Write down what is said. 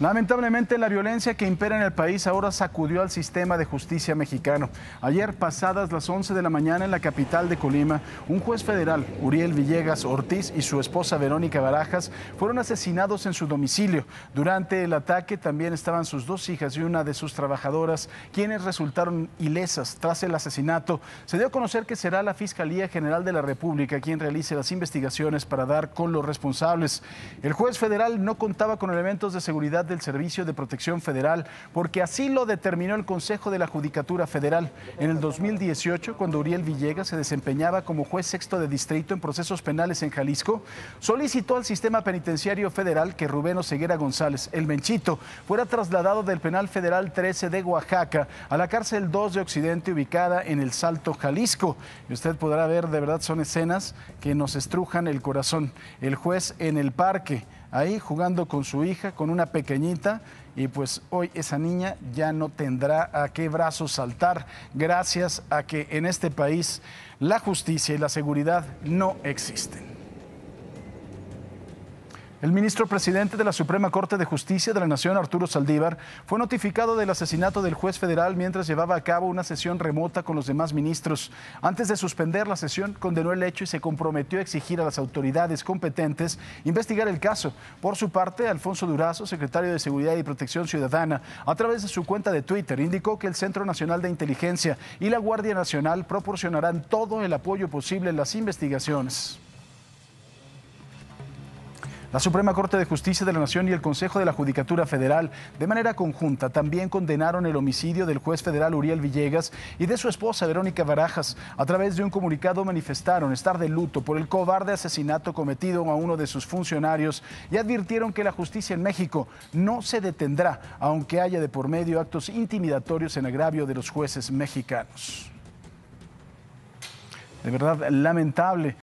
Lamentablemente la violencia que impera en el país ahora sacudió al sistema de justicia mexicano. Ayer pasadas las 11 de la mañana en la capital de Colima, un juez federal, Uriel Villegas Ortiz y su esposa Verónica Barajas fueron asesinados en su domicilio. Durante el ataque también estaban sus dos hijas y una de sus trabajadoras, quienes resultaron ilesas tras el asesinato. Se dio a conocer que será la Fiscalía General de la República quien realice las investigaciones para dar con los responsables. El juez federal no contaba con elementos de seguridad del Servicio de Protección Federal, porque así lo determinó el Consejo de la Judicatura Federal. En el 2018, cuando Uriel Villegas se desempeñaba como juez sexto de distrito en procesos penales en Jalisco, solicitó al sistema penitenciario federal que Rubén Oseguera González, el Menchito, fuera trasladado del penal federal 13 de Oaxaca a la cárcel 2 de Occidente ubicada en El Salto, Jalisco. Y usted podrá ver, de verdad son escenas que nos estrujan el corazón. El juez en el parque ahí jugando con su hija, con una pequeñita, y pues hoy esa niña ya no tendrá a qué brazos saltar gracias a que en este país la justicia y la seguridad no existen. El ministro presidente de la Suprema Corte de Justicia de la Nación, Arturo Saldívar, fue notificado del asesinato del juez federal mientras llevaba a cabo una sesión remota con los demás ministros. Antes de suspender la sesión, condenó el hecho y se comprometió a exigir a las autoridades competentes investigar el caso. Por su parte, Alfonso Durazo, secretario de Seguridad y Protección Ciudadana, a través de su cuenta de Twitter, indicó que el Centro Nacional de Inteligencia y la Guardia Nacional proporcionarán todo el apoyo posible en las investigaciones. La Suprema Corte de Justicia de la Nación y el Consejo de la Judicatura Federal, de manera conjunta, también condenaron el homicidio del juez federal Uriel Villegas y de su esposa Verónica Barajas. A través de un comunicado manifestaron estar de luto por el cobarde asesinato cometido a uno de sus funcionarios y advirtieron que la justicia en México no se detendrá, aunque haya de por medio actos intimidatorios en agravio de los jueces mexicanos. De verdad, lamentable.